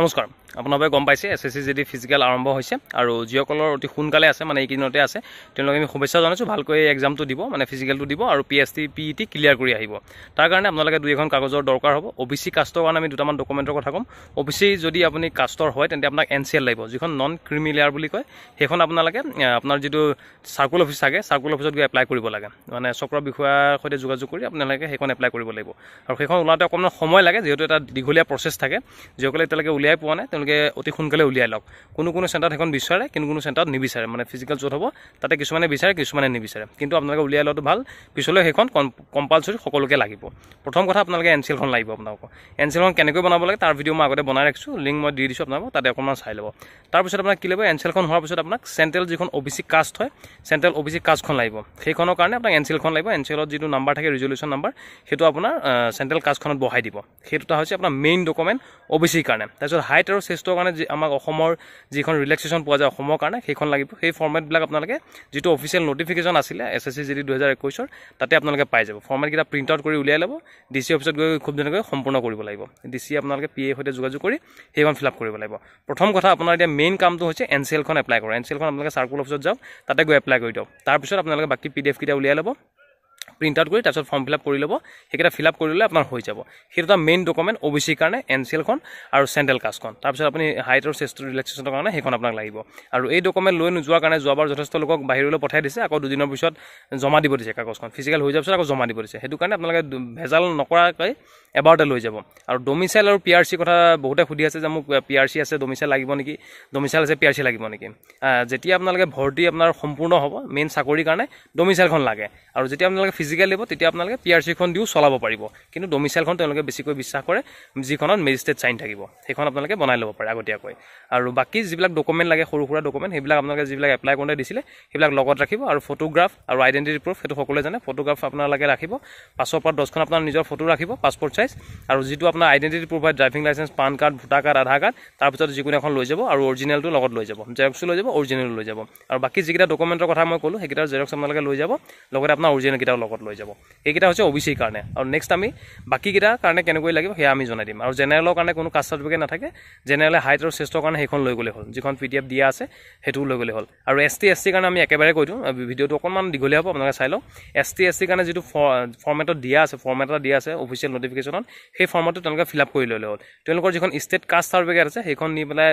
নমস্কাৰ আপোনালোকে গম পাইছে এছ এছ চি যদি ফিজিকেল আৰম্ভ হৈছে আৰু যিসকলৰ অতি সোনকালে আছে মানে এইকেইদিনতে আছে তেওঁলোকে আমি শুভেচ্ছা জনাইছোঁ ভালকৈ এক্সামটো দিব মানে ফিজিকেলটো দিব আৰু P S T P E T clear কৰি আহিব তাৰ কাৰণে আপোনালোকে দুই এখন কাগজৰ দৰকাৰ হ'ব অ' বি চি কাষ্টৰ কাৰণে আমি দুটামান ডকুমেণ্টৰ কথা ক'ম অ' বি চি যদি আপুনি কাষ্টৰ হয় তেন্তে আপোনাক এন চি এল লাগিব যিখন নন ক্ৰিমিলেয়াৰ বুলি কয় সেইখন আপোনালোকে আপোনাৰ যিটো চাৰ্কুল অফিচ থাকে চাৰ্কুল অফিচত গৈ এপ্লাই কৰিব লাগে মানে চক্ৰ বিষয়াৰ সৈতে যোগাযোগ কৰি আপোনালোকে সেইখন এপ্লাই কৰিব লাগিব আৰু সেইখন ওলাওঁতে অকণমান সময় লাগে যিহেতু এটা দীঘলীয়া প্ৰচেছ থাকে যিসকলে এতিয়ালৈকে উলিয়াই পোৱা নাই তেওঁলোকে অতি সোনকালে উলিয়াই লওক কোনো কোনো চেণ্টাৰত সেইখন বিচাৰে কোনো কোনো চেণ্টাৰত নিবিচাৰে মানে ফিজিকেল য'ত হ'ব তাতে কিছুমানে বিচাৰে কিছুমানে নিবিচাৰে কিন্তু আপোনালোকে উলিয়াই লোৱাটো ভাল পিছলৈ সেইখন কম্পালচৰি সকলোকে লাগিব প্ৰথম কথা আপোনালোকে এন চিলখন লাগিব আপোনালোকক এন চিলখন কেনেকৈ বনাব লাগে তাৰ ভিডিঅ' মই আগতে বনাই ৰাখিছোঁ লিংক মই দি দিছোঁ আপোনালোকক তাতে অকণমান চাই ল'ব তাৰপিছত আপোনাক কি লাগিব এন চিলখন হোৱাৰ পিছত আপোনাক চেণ্ট্ৰেল যিখন অ' বি চি কাষ্ট হয় চেণ্ট্ৰেল অ' বি চি কাষ্টখন লাগিব সেইখনৰ কাৰণে আপোনাক এন চিলখন লাগিব এন চিলত যিটো নাম্বাৰ থাকে ৰিজলিউশ্যন নাম্বাৰ সেইটো আপোনাৰ চেণ্ট্ৰেল কাষ্টখনত বহাই দিব সেইটো এটা হৈছে আপোনাৰ মেইন ডকুমেণ্ট অ' বি চিৰ কাৰণে তাৰপিছত তাৰপিছত হাইট আৰু চেষ্টৰ কাৰণে যি আমাক অসমৰ যিখন ৰিলেক্সেশ্যন পোৱা যায় অসমৰ কাৰণে সেইখন লাগিব সেই ফৰ্মেটবিলাক আপোনালোকে যিটো অফিচিয়েল নটিফিকেশ্যন আছিলে S S C G D দুহেজাৰ একৈছৰ তাতে আপোনালোকে পাই যাব ফৰ্মেটকেইটা প্ৰিণ্ট আউট কৰি উলিয়াই ল'ব ডি চি অফিচত গৈ খুব ধুনীয়াকৈ সম্পূৰ্ণ কৰিব লাগিব ডি চি আপোনালোকে পি এৰ সৈতে যোগাযোগ কৰি সেইখন ফিল আপ কৰিব লাগিব প্ৰথম কথা আপোনাৰ এতিয়া মেইন কামটো হৈছে এন চি এলখন এপ্লাই কৰা এন চি এলখন আপোনালোকে চাৰ্কুল অফিচত যাওক তাতে গৈ এপ্লাই কৰি দিয়ক তাৰপিছত আপোনালোকে বাকী পি ডি এফকেইটা উলিয়াই ল'ব প্ৰিণ্ট আউট কৰি তাৰপিছত ফৰ্ম ফিল আপ কৰি ল'ব সেইকেইটা ফিল আপ কৰি ল'লে আপোনাৰ হৈ যাব সেইটো এটা মেইন ডকুমেণ্ট অ' বি চিৰ কাৰণে এন চি এলখন আৰু চেণ্ডেল কাষ্টখন তাৰপিছত আপুনি হাইট আৰু চেষ্ট ৰিলেক্সেশ্যনৰ কাৰণে সেইখন আপোনাক লাগিব আৰু এই ডকুমেণ্ট লৈ নোযোৱাৰ কাৰণে যোৱাবাৰ যথেষ্ট লোকক বাহিৰলৈ পঠাই দিছে আকৌ দুদিনৰ পিছত জমা দিব দিছে কাগজখন ফিজিকেল হৈ যোৱাৰ পিছত আকৌ জমা দিব দিছে সেইটো কাৰণে আপোনালোকে ভেজাল নকৰাকৈ এবাৰতে লৈ যাব আৰু ডমিচাইল আৰু পি আৰ চিৰ কথা বহুতে সুধি আছে যে মোক পি আৰ চি আছে ডমিচাইল লাগিব নেকি ডমিচাইল আছে পি আৰ চি লাগিব নেকি যেতিয়া আপোনালোকে ভৰ্তি আপোনাৰ সম্পূৰ্ণ হ'ব মেইন চাকৰিৰ কাৰণে ডমিচাইলখন লাগে আৰু যেতিয়া ফিজিকেল লাগিব তেতিয়া আপোনালোকে পি আৰ চিখন দিও চলাব পাৰিব কিন্তু ডমিচাইলখন তেওঁলোকে বেছিকৈ বিশ্বাস কৰে যিখনত মেজিষ্ট্ৰেট চাইন থাকিব সেইখন আপোনালোকে বনাই ল'ব পাৰে আগতীয়াকৈ আৰু বাকী যিবিলাক ডকুমেণ্ট লাগে সৰু সুৰা ডকুমেণ্ট সেইবিলাক আপোনালোকে যিবিলাক এপ্লাই কৰোঁতে দিছিলে সেইবিলাক লগত ৰাখিব আৰু ফটোগ্ৰাফ আৰু আইডেণ্টিটি প্ৰুফ সেইটো সকলোৱে জানে ফটোগ্ৰাফ আপোনালোকে ৰাখিব পাছৰ পৰা দহখন আপোনাৰ নিজৰ ফটো ৰাখিব পাছপৰ্ট চাইজ আৰু যিটো আপোনাৰ আইডেণ্টিটি প্ৰুফ হয় driving licence PAN card voter card Aadhaar card তাৰপিছত যিকোনো এখন লৈ যাব আৰু অৰিজিনেলটো লগত লৈ যাব জেৰক্সটো লৈ যাব অৰিজিনেলো লৈ যাব আৰু বাকী যিকেইটা ডকুমেণ্টৰ কথা মই ক'লোঁ সেইকেইটা জেৰক্স আপোনালোকে লৈ যাব লগতে আপোনাৰ অৰিজিনেলকেইটাও লগত লৈ যাব এইকেইটা হৈছে অ বি চিৰ কাৰণে আৰু নেক্সট আমি বাকীকেইটাৰ কাৰণে কেনেকৈ লাগিব সেয়া আমি জনাই দিম আৰু জেনেৰেলৰ কাৰণে কোনো কাষ্ট চাৰ্টিফিকেট নাথাকে জেনেৰেলে হাইট আৰু চেষ্টৰ কাৰণে সেইখন লৈ গ'লে হ'ল যিখন পি ডি এফ দিয়া আছে সেইটোও লৈ গ'লে হ'ল আৰু এছ টি এছ চিৰ কাৰণে আমি একেবাৰে কৈ দিওঁ ভিডিঅ'টো অকণমান দীঘলীয়া হ'ব আপোনালোকে চাই লওঁ এছ টি এছ চিৰ কাৰণে যিটো ফৰ্মেটত দিয়া আছে ফৰ্মেট এটা দিয়া আছে অফিচিয়েল নটিফিকেশ্যনত সেই ফৰ্মেটটো তেওঁলোকে ফিল আপ কৰি ল'লে হ'ল তেওঁলোকৰ যিখন ষ্টেট কাষ্ট চাৰ্টিফিকেট আছে সেইখন নি পেলাই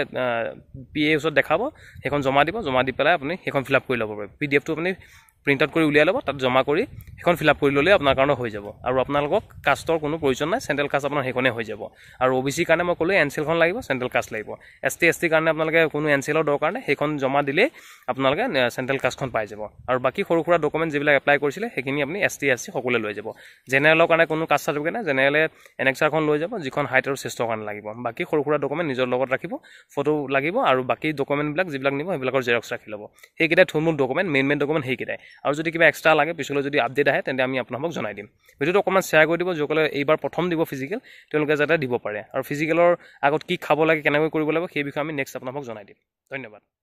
পি এ ওচৰত দেখাব সেইখন জমা দিব জমা দি পেলাই আপুনি সেইখন ফিল আপ কৰি ল'ব পাৰে পি ডি এফটো আপুনি প্ৰিণ্ট আউট কৰি উলিয়াই ল'ব তাত জমা কৰি সেইখন ফিল আপ কৰি ল'লে আপোনাৰ কাৰণে হৈ যাব আৰু আপোনালোকক কাষ্টৰ কোনো প্ৰয়োজন নাই চেণ্ট্ৰেল কাষ্ট আপোনাৰ সেইখনে হৈ যাব আৰু অ' বি চিৰ কাৰণে মই ক'লোঁ এনচিলখন লাগিব চেণ্ট্ৰেল কাষ্ট লাগিব এছ টি এছ টিৰ কাৰণে আপোনালোকে কোনো এনচিলৰ দৰকাৰ নাই সেইখন জমা দিলেই আপোনালোকে চেণ্ট্ৰেল কাষ্টখন পাই যাব আৰু বাকী সৰু সুৰা ডকুমেণ্ট যিবিলাক এপ্লাই কৰিছিলে সেইখিনি আপুনি এছ টি এছ চি সকলোৱে লৈ যাব জেনেৰেলৰ কাৰণে কোনো কাষ্ট চাৰ্টিফিকেট নাই জেনেৰেলে এন এক্স আৰখন লৈ যাব যিখন হাইট আৰু চেষ্টৰ কাৰণে লাগিব বাকী সৰু সুৰা ডকুমেণ্ট নিজৰ লগত ৰাখিব ফটো লাগিব আৰু বাকী ডকুমেণ্টবিলাক যিবিলাক নিব সেইবিলাকৰ জেৰক্স ৰাখি ল'ব সেইকেইটাই থুলমূল ডকুমেণ্ট মেইন মেইন ডকুমেণ্ট সেইকেইটাই আৰু যদি কিবা এক্সট্ৰা লাগে পিছলৈ যদি আপডেট আহে তেন্তে আমি আপোনালোকক জনাই দিম ভিডিঅ'টো অকণমান শ্বেয়াৰ কৰি দিব যিসকলে এইবাৰ প্ৰথম দিব ফিজিকেল তেওঁলোকে যাতে দিব পাৰে আৰু ফিজিকেলৰ আগত কি খাব লাগে কেনেকৈ কৰিব লাগিব সেই বিষয়ে আমি নেক্সট আপোনালোকক জনাই দিম ধন্যবাদ